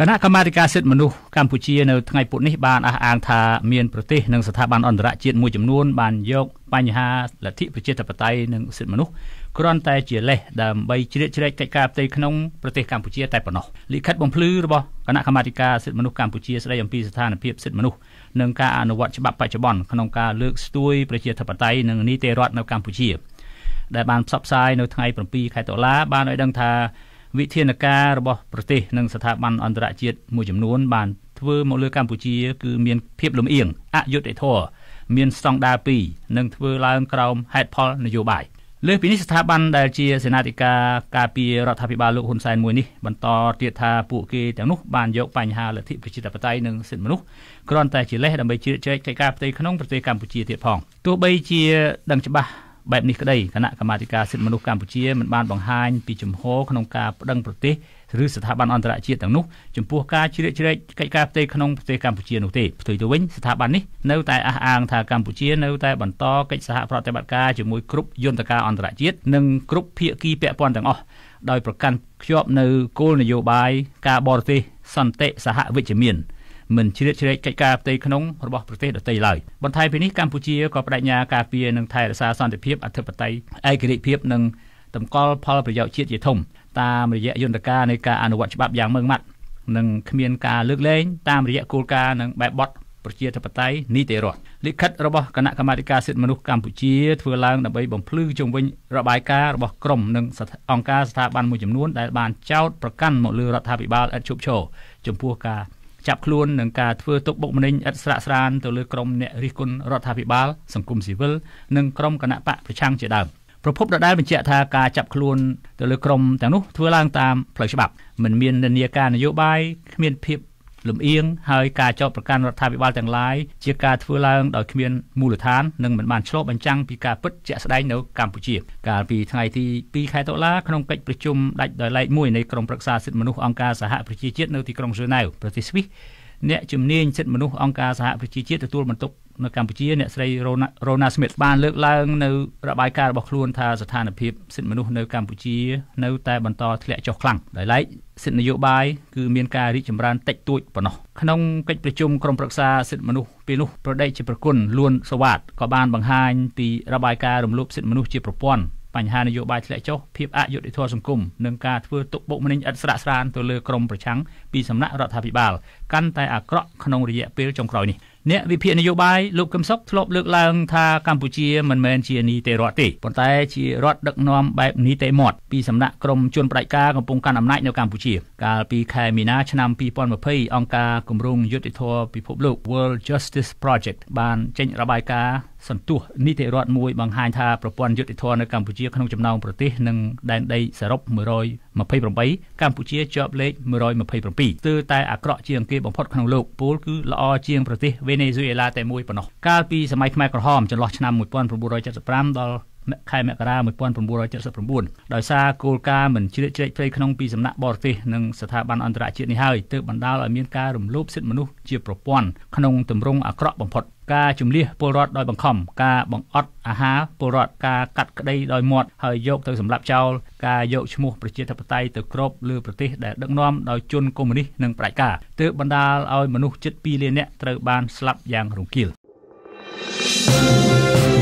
គណៈកម្មាធិការសិទ្ធិមនុស្សកម្ពុជានៅថ្ងៃពុធនេះបានអះអាងថាមានប្រទេសនិងស្ថាប័នអន្តរជាតិមួយចំនួនបានយកបញ្ហាលទ្ធិប្រជាធិបតេយ្យនិងសិទ្ធិមនុស្សគ្រាន់តែជាលេសដើម្បីជ្រៀតជ្រែកកិច្ចការផ្ទៃក្នុងប្រទេសកម្ពុជាតែប៉ុណ្ណោះលិខិតបំភ្លឺរបស់គណៈកម្មាធិការសិទ្ធិមនុស្សកម្ពុជាស្ដីអំពីស្ថានភាពសិទ្ធិមនុស្សនិងការអនុវត្តច្បាប់បច្ចុប្បន្នក្នុងការលើកស្ទួយប្រជាធិបតេយ្យនិងនីតិរដ្ឋនៅកម្ពុជា ដែលបានផ្សព្វផ្សាយនៅថ្ងៃ7ខែតុលាបានឲ្យដឹងថាវិធានការរបស់ប្រទេសនិងស្ថាប័នអន្តរជាតិមួយចំនួនបានធ្វើមកលើកម្ពុជាគឺមានភាពលំអៀងអយុត្តិធម៌មានស្តង់ដារ2និងធ្វើឡើងក្រោមហេតុផលនយោបាយលើពីនេះស្ថាប័នដែលជាសេនាធិការការពាររដ្ឋាភិបាលលោកហ៊ុនសែនមួយនេះបន្តទៀតថាពួកគេទាំងនោះបានយកបញ្ហាលទ្ធិប្រជាធិបតេយ្យនិងសិទ្ធិមនុស្សគ្រាន់តែជាលេសដើម្បីជ្រៀតជ្រែកកិច្ចការផ្ទៃក្នុងប្រទេសកម្ពុជាទៀតផងទោះបីជាដឹងច្បាស់បែបនេះក្តីគណៈកម្មាធិការសិទ្ធិមនុស្សកម្ពុជាមិនបានបង្ហាញពីជំហរក្នុងការប្តឹងប្រទេសឬស្ថាប័នអន្តរជាតិទាំងនោះចំពោះការជ្រៀតជ្រែកកិច្ចការផ្ទៃក្នុងប្រទេសកម្ពុជានោះទេផ្ទុយទៅវិញស្ថាប័ននេះនៅតែអះអាងថាកម្ពុជានៅតែបន្តកិច្ចសហប្រតិបត្តិការជាមួយគ្រប់យន្តការអន្តរជាតិនិងគ្រប់ភាគីពាក់ព័ន្ធទាំងអស់ដោយប្រកាន់ខ្ជាប់នៅគោលនយោបាយការបរទេសសន្តិសហវិជ្ជមាន។មិនជ្រៀតជ្រែកកិច្ចការផ្ទៃក្នុងរបស់ប្រទេសដទៃឡើយបន្ថែមពីនេះកម្ពុជាក៏បដិញ្ញាការពារនិងថែរក្សាសន្តិភាពអធិបតេយ្យឯករាជ្យភាព និងតម្កល់ផលប្រយោជន៍ជាតិជាធំតាមរយៈយន្តការនៃការអនុវត្តច្បាប់យ៉ាងម៉ឺងម៉ាត់និងគ្មានការលើកលែងតាមរយៈគោលការណ៍និងបែបបទប្រជាធិបតេយ្យនីតិរដ្ឋលិខិតរបស់គណៈកម្មាធិការសិទ្ធិមនុស្សកម្ពុជាធ្វើឡើងដើម្បីបំភ្លឺជំវិញរបាយការណ៍របស់ក្រមនិងអង្គការស្ថាប័នមួយចំនួនដែលបានចោទប្រកាន់មកលើរដ្ឋាភិបាលឥតឈប់ឈរចំពោះការចាប់ខ្លួននឹងការធ្វើទុកបុកម្នេញឥតស្រាកស្រានទៅលើក្រុមអ្នករិះគន់រដ្ឋាភិបាលសង្គមស៊ីវិលនិងក្រុមគណៈបកប្រឆាំងជាដើមប្រពន្ធដដែលបញ្ជាក់ថាការចាប់ខ្លួនទៅលើក្រុមទាំងនោះធ្វើឡើងតាមផ្លូវច្បាប់មិនមាននានាការនយោបាយគ្មានភាពលំអៀងហើយការចោទប្រកាន់រដ្ឋាភិបាលទាំងឡាយជាការធ្វើឡើងដោយគ្មានមូលដ្ឋាននិងមិនបានឆ្លុះបញ្ចាំងពីការពិតជាក់ស្ដែងនៅកម្ពុជាកាលពីថ្ងៃទី2ខែតុលាក្នុងកិច្ចប្រជុំដាច់ដោយឡែកមួយនៃក្រុមប្រឹក្សាសិទ្ធិមនុស្សអង្គការសហប្រជាជាតិនៅទីក្រុងហ្សឺណែវប្រទេសស្វីសអ្នកជំនាញសិទ្ធិមនុស្សអង្គការសហប្រជាជាតិទទួលបន្ទុកនៅកម្ពុជាអ្នកស្រីរ៉ូណាស្មីតបានលើកឡើងនៅរបាយការណ៍របស់ខ្លួនថាស្ថានភាពសិទ្ធិមនុស្សនៅកម្ពុជានៅតែបន្តធ្លាក់ចុះខ្លាំងដោយឡែកសិទ្ធិនយោបាយគឺមានការរីកចម្រើនតិចតួចប៉ុណ្ណោះក្នុងកិច្ចប្រជុំក្រុមប្រឹក្សាសិទ្ធិមនុស្សពេលនោះប្រដេកជាប្រគុណលួនសវ៉ាតក៏បានបង្ហាញពីរបាយការណ៍រំលោភសិទ្ធិមនុស្សជាប្រព័ន្ធបញ្ហានយោបាយធ្លាក់ចុះភាពអយុត្តិធម៌សង្គមនិងការធ្វើទុកបុកម្នេញឥតស្រាកស្រានទៅលើក្រមប្រឆាំងពីសំណាក់រដ្ឋាភិបាលកាន់តែអាក្រក់ក្នុងរយៈពេលចុងក្រោយនេះ។អ្នកវិភាគនយោបាយលោកកឹមសុខធ្លាប់លើកឡើងថាកម្ពុជាមិនមែនជានីតិរដ្ឋទេប៉ុន្តែជារដ្ឋដឹកនាំបែបនីតិមាត់ពីសំណាក់ក្រមជនផ្ដាច់ការកំពុងកាន់អំណាចនៅកម្ពុជាកាលពីខែមីនាឆ្នាំ2020អង្គការគម្រោងយុតិធធម៌ពិភពលោក World Justice Project បានចេញរបាយការណ៍សន្ទុះនីតិរដ្ឋមួយបង្ហាញថាប្រព័ន្ធយុតិធធម៌នៅកម្ពុជាក្នុងចំណោមប្រទេសនិងដែនដីសរុប128កម្ពុជាជាប់លេខ127ស្ទើរតែអាក្រក់ជាងគេបំផុតក្នុងលោកពោលគឺល្អជាងប្រទេសវេវេនេស៊ុយអេឡាតែមួយប៉ុណ្ណោះកាលពីសម័យខ្មែរក្រហមចន្លោះឆ្នាំ1975ដល់ខែមករា1979ដោយសារគោលការណ៍មិនជ្រៀតជ្រែកព្រៃក្នុងពីសំណាក់បរទេសនិងស្ថាប័នអន្តរជាតិនេះហើយទើបបណ្ដាលឲ្យមានការរំលោភសិទ្ធិមនុស្សជាប្រព័ន្ធក្នុងទម្រង់អាក្រក់បំផុតការជំនះពលរដ្ឋដោយបង្ខំការបង្អត់អាហារពលរដ្ឋការកាត់ក្តីដោយមាត់ហើយយកទៅសម្លាប់ចោលការយកឈ្មោះប្រជាធិបតេយ្យទៅគ្របលើប្រទេសដែលដឹកនាំដោយជនកុម្មុយនីសនិងប្រជាការទើបបណ្ដាលឲ្យមនុស្សជិត2លាននាក់ត្រូវបានស្លាប់យ៉ាងរង្គាល thank you